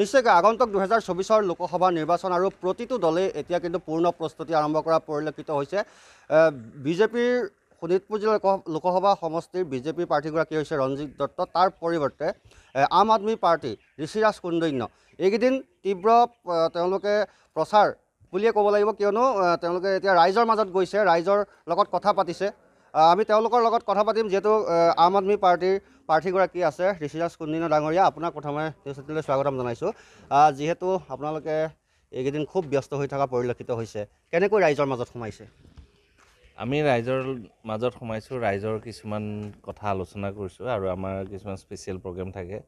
নিশ্চয়কৈ আগন্তুক দুহেজাৰ চৌবিছৰ লোকসভা নিৰ্বাচন আৰু প্ৰতিটো দলেই এতিয়া কিন্তু পূৰ্ণ প্ৰস্তুতি আৰম্ভ কৰা পৰিলক্ষিত হৈছে বিজেপিৰ শোণিতপুৰ জিলাৰ লোকসভা সমষ্টিৰ বিজেপিৰ প্ৰাৰ্থীগৰাকী হৈছে ৰঞ্জিত দত্ত তাৰ পৰিৱৰ্তে আম আদমী পাৰ্টী ঋষিৰাজ কুণ্ডন্য এইকেইদিন তীব্ৰ তেওঁলোকে প্ৰচাৰ বুলিয়ে ক'ব লাগিব কিয়নো তেওঁলোকে এতিয়া ৰাইজৰ মাজত গৈছে ৰাইজৰ লগত কথা পাতিছে আমি তেওঁলোকৰ লগত কথা পাতিম যিহেতু আম আদমি পাৰ্টীৰ প্ৰাৰ্থীগৰাকী আছে ঋষিৰাজ কুন্দিনা ডাঙৰীয়া আপোনাক প্ৰথমে নিউজ চেনেললৈ স্বাগতম জনাইছোঁ যিহেতু আপোনালোকে এইকেইদিন খুব ব্যস্ত হৈ থকা পৰিলক্ষিত হৈছে কেনেকৈ ৰাইজৰ মাজত সোমাইছে আমি ৰাইজৰ মাজত সোমাইছোঁ ৰাইজৰ কিছুমান কথা আলোচনা কৰিছোঁ আৰু আমাৰ কিছুমান স্পেচিয়েল প্ৰগ্ৰেম থাকে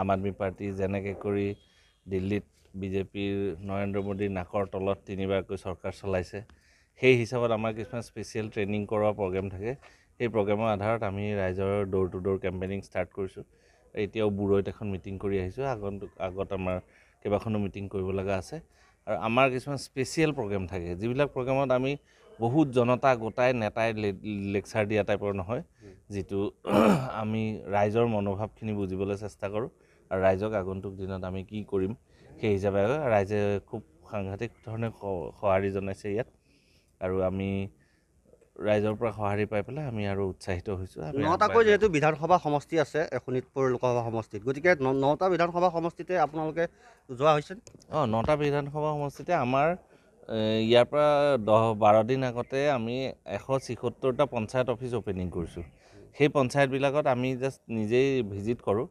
আম আদমি পাৰ্টী যেনেকৈ কৰি দিল্লীত বিজেপিৰ নৰেন্দ্ৰ মোদীৰ নাকৰ তলত তিনিবাৰকৈ চৰকাৰ চলাইছে সেই হিচাপত আমাৰ কিছুমান স্পেচিয়েল ট্ৰেইনিং কৰোৱা প্ৰগ্ৰেম থাকে সেই প্ৰগ্ৰেমৰ আধাৰত আমি ৰাইজৰ door to door campaigning start কৰিছোঁ এতিয়াও বুৰৈত এখন মিটিং কৰি আহিছোঁ আগন্তুক আগত আমাৰ কেইবাখনো মিটিং কৰিব লগা আছে আৰু আমাৰ কিছুমান স্পেচিয়েল প্ৰগ্ৰেম থাকে যিবিলাক প্ৰগ্ৰেমত আমি বহুত জনতা গোটাই নেতাই লেকচাৰ দিয়া টাইপৰ নহয় যিটো আমি ৰাইজৰ মনোভাৱখিনি বুজিবলৈ চেষ্টা কৰোঁ আৰু ৰাইজক আগন্তুক দিনত আমি কি কৰিম সেই হিচাপে ৰাইজে খুব সাংঘাতিক ধৰণে সঁহাৰি জনাইছে ইয়াত আৰু আমি ৰাইজৰ পৰা সঁহাৰি পাই পেলাই আমি আৰু উৎসাহিত হৈছোঁ নটাকৈ যিহেতু বিধানসভা সমষ্টি আছে শোণিতপুৰ লোকসভা সমষ্টিত গতিকে নটা বিধানসভা সমষ্টিতে আপোনালোকে যোৱা হৈছে অঁ নটা বিধানসভা সমষ্টিতে আমাৰ ইয়াৰ পৰা দহ বাৰ দিন আগতে আমি এশ ছয়সত্তৰটা পঞ্চায়ত অফিচ অ'পেনিং কৰিছোঁ সেই পঞ্চায়তবিলাকত আমি জাষ্ট নিজেই ভিজিট কৰোঁ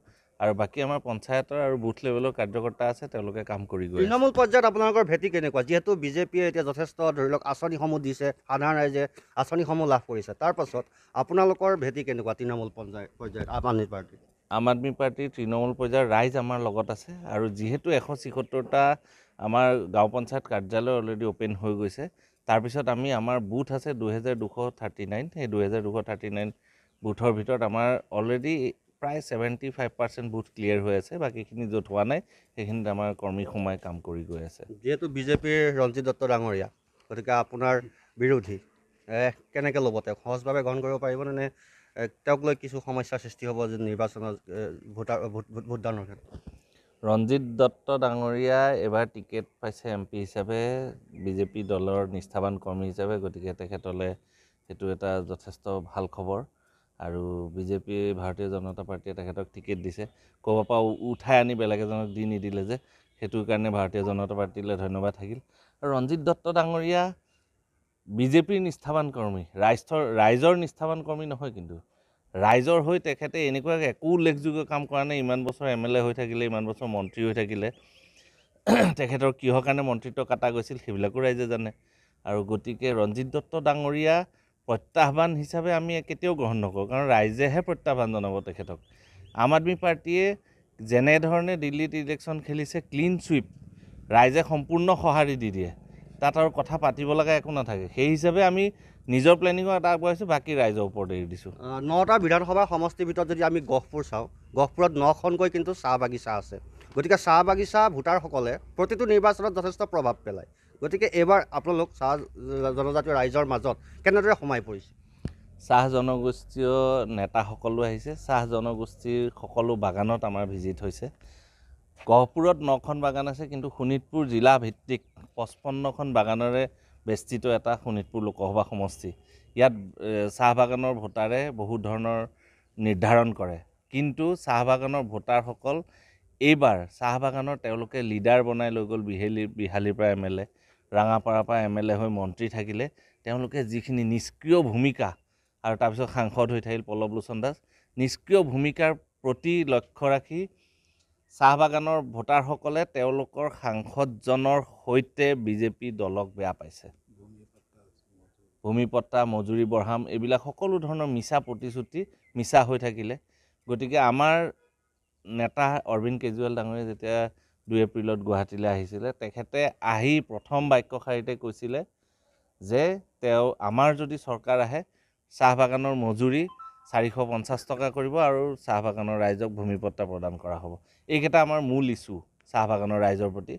আৰু বাকী আমাৰ পঞ্চায়তৰ আৰু বুথ লেভেলৰ কাৰ্যকৰ্তা আছে তেওঁলোকে কাম কৰি গৈ তৃণমূল পৰ্যায়ত আপোনালোকৰ ভেটি কেনেকুৱা যিহেতু বিজেপিয়ে এতিয়া যথেষ্ট ধৰি লওক আঁচনিসমূহ দিছে সাধাৰণ ৰাইজে আঁচনিসমূহ লাভ কৰিছে তাৰপাছত আপোনালোকৰ ভেটি কেনেকুৱা তৃণমূল পঞ্চায়ত পৰ্যায়ত আম আদমী পাৰ্টী আম আদমী পাৰ্টীৰ তৃণমূল পৰ্যায়ৰ ৰাইজ আমাৰ লগত আছে আৰু যিহেতু এশ ছিসত্তৰটা আমাৰ গাঁও পঞ্চায়ত কাৰ্যালয় অলৰেডি অ'পেন হৈ গৈছে তাৰপিছত আমি আমাৰ বুথ আছে দুহেজাৰ দুশ থাৰ্টি নাইন সেই দুহেজাৰ দুশ থাৰ্টি নাইন বুথৰ ভিতৰত আমাৰ অলৰেডি প্ৰায় seventy five percent booth clear হৈ আছে বাকীখিনি য'ত হোৱা নাই সেইখিনিত আমাৰ কৰ্মী সোমাই কাম কৰি গৈ আছে যিহেতু বিজেপিৰ ৰঞ্জিত দত্ত ডাঙৰীয়া গতিকে আপোনাৰ বিৰোধী কেনেকৈ ল'ব তেওঁক সহজভাৱে গ্ৰহণ কৰিব পাৰিবনে নে তেওঁক লৈ কিছু সমস্যাৰ সৃষ্টি হ'ব যে নিৰ্বাচনত ভোটাৰ ভোটদানৰ ক্ষেত্ৰত ৰঞ্জিত দত্ত ডাঙৰীয়া এইবাৰ টিকেট পাইছে এম পি হিচাপে বিজেপি দলৰ নিষ্ঠাবান কৰ্মী হিচাপে গতিকে তেখেতলৈ সেইটো এটা যথেষ্ট ভাল খবৰ আৰু বিজেপিয়ে ভাৰতীয় জনতা পাৰ্টীয়ে তেখেতক টিকেট দিছে ক'ৰবাৰ পৰা উঠাই আনি বেলেগ এজনক দি নিদিলে যে সেইটোৰ কাৰণে ভাৰতীয় জনতা পাৰ্টীলৈ ধন্যবাদ থাকিল আৰু ৰঞ্জিত দত্ত ডাঙৰীয়া বিজেপিৰ নিষ্ঠাবান কৰ্মী ৰাইজৰ ৰাইজৰ নিষ্ঠাবান কৰ্মী নহয় কিন্তু ৰাইজৰ হৈ তেখেতে এনেকুৱা একো উল্লেখযোগ্য কাম কৰা নাই ইমান বছৰ এম এল এ হৈ থাকিলে ইমান বছৰ মন্ত্ৰী হৈ থাকিলে তেখেতৰ কিহৰ কাৰণে মন্ত্ৰিত্ব কাটা গৈছিল সেইবিলাকো ৰাইজে জানে আৰু গতিকে ৰঞ্জিত দত্ত ডাঙৰীয়া প্ৰত্যাহ্বান হিচাপে আমি কেতিয়াও গ্ৰহণ নকৰোঁ কাৰণ ৰাইজেহে প্ৰত্যাহ্বান জনাব তেখেতক আম আদমী পাৰ্টীয়ে যেনেধৰণে দিল্লীত ইলেকশ্যন খেলিছে ক্লিন চুইপ ৰাইজে সম্পূৰ্ণ সঁহাৰি দি দিয়ে তাত আৰু কথা পাতিব লগা একো নাথাকে সেই হিচাপে আমি নিজৰ প্লেনিঙৰ এটা আগবঢ়াইছোঁ বাকী ৰাইজৰ ওপৰত এৰি দিছোঁ নটা বিধানসভা সমষ্টিৰ ভিতৰত যদি আমি গহপুৰ চাওঁ গহপুৰত নখনকৈ কিন্তু চাহ বাগিচা আছে গতিকে চাহ বাগিচা ভোটাৰসকলে প্ৰতিটো নিৰ্বাচনত যথেষ্ট প্ৰভাৱ পেলায় গতিকে এইবাৰ আপোনালোক চাহ জনজাতীয় ৰাইজৰ মাজত কেনেদৰে সোমাই পৰিছে চাহ জনগোষ্ঠীয় নেতাসকলো আহিছে চাহ জনগোষ্ঠীৰ সকলো বাগানত আমাৰ ভিজিট হৈছে গহপুৰত নখন বাগান আছে কিন্তু শোণিতপুৰ জিলা ভিত্তিক পঁচপন্নখন বাগানেৰে বেষ্টিত এটা শোণিতপুৰ লোকসভা সমষ্টি ইয়াত চাহ বাগানৰ ভোটাৰে বহু ধৰণৰ নিৰ্ধাৰণ কৰে কিন্তু চাহ বাগানৰ ভোটাৰসকল এইবাৰ চাহ বাগানৰ তেওঁলোকে লিডাৰ বনাই লৈ গ'ল বিহালী বিহালীৰ পৰা এম এল এ' ৰাঙাপাৰাৰ পৰা এম এল এ হৈ মন্ত্ৰী থাকিলে তেওঁলোকে যিখিনি নিষ্ক্ৰিয় ভূমিকা আৰু তাৰপিছত সাংসদ হৈ থাকিল পল্লৱ লোচন দাস নিষ্ক্ৰিয় ভূমিকাৰ প্ৰতি লক্ষ্য ৰাখি চাহ বাগানৰ ভোটাৰসকলে তেওঁলোকৰ সাংসদজনৰ সৈতে বিজেপি দলক বেয়া পাইছে ভূমিপত্তা মজুৰি বঢ়াম এইবিলাক সকলো ধৰণৰ মিছা প্ৰতিশ্ৰুতি মিছা হৈ থাকিলে গতিকে আমাৰ নেতা অৰবিন্দ কেজৰিৱাল ডাঙৰীয়া যেতিয়া দুই এপ্ৰিলত গুৱাহাটীলৈ আহিছিলে তেখেতে আহি প্ৰথম বাক্যশাৰীতে কৈছিলে যে তেওঁ আমাৰ যদি চৰকাৰ আহে চাহ বাগানৰ মজুৰি চাৰিশ পঞ্চাছ টকা কৰিব আৰু চাহ বাগানৰ ৰাইজক ভূমিপত্তা প্ৰদান কৰা হ'ব এইকেইটা আমাৰ মূল ইছ্যু বাগানৰ ৰাইজৰ প্ৰতি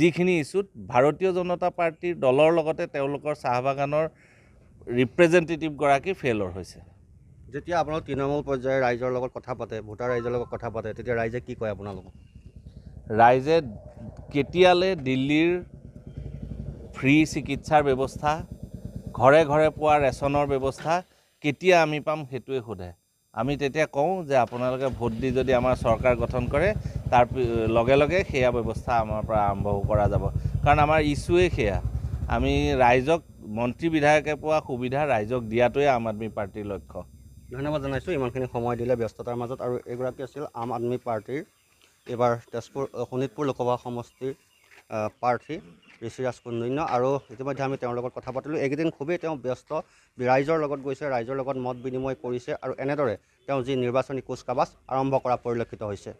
যিখিনি ইছ্যুত ভাৰতীয় জনতা পাৰ্টীৰ দলৰ লগতে তেওঁলোকৰ চাহ বাগানৰ ৰিপ্ৰেজেণ্টেটিভগৰাকী ফেইলৰ হৈছে যেতিয়া আপোনালোক তৃণমূল পৰ্যায়ৰ ৰাইজৰ লগত কথা পাতে ভোটাৰ ৰাইজৰ লগত কথা পাতে তেতিয়া ৰাইজে কি কয় আপোনালোকক ৰাইজে কেতিয়ালৈ দিল্লীৰ ফ্ৰী চিকিৎসাৰ ব্যৱস্থা ঘৰে ঘৰে পোৱা ৰেচনৰ ব্যৱস্থা কেতিয়া আমি পাম সেইটোৱে সোধে আমি তেতিয়া কওঁ যে আপোনালোকে ভোট দি যদি আমাৰ চৰকাৰ গঠন কৰে তাৰ লগে লগে সেয়া ব্যৱস্থা আমাৰ পৰা আৰম্ভ কৰা যাব কাৰণ আমাৰ ইছ্যুৱেই সেয়া আমি ৰাইজক মন্ত্ৰী বিধায়কে পোৱা সুবিধা ৰাইজক দিয়াটোৱে আম আদমী পাৰ্টীৰ লক্ষ্য ধন্যবাদ জনাইছোঁ ইমানখিনি সময় দিলে ব্যস্ততাৰ মাজত আৰু এগৰাকী আছিল আম আদমী পাৰ্টীৰ এইবাৰ তেজপুৰ শোণিতপুৰ লোকসভা সমষ্টিৰ প্ৰাৰ্থী ঋষিৰাজ কুণ্ডন্য আৰু ইতিমধ্যে আমি তেওঁৰ লগত কথা পাতিলোঁ এইকেইদিন খুবেই তেওঁ ব্যস্ত ৰাইজৰ লগত গৈছে ৰাইজৰ লগত মত বিনিময় কৰিছে আৰু এনেদৰে তেওঁ যি নিৰ্বাচনী কুচকাৱাজ আৰম্ভ কৰা পৰিলক্ষিত হৈছে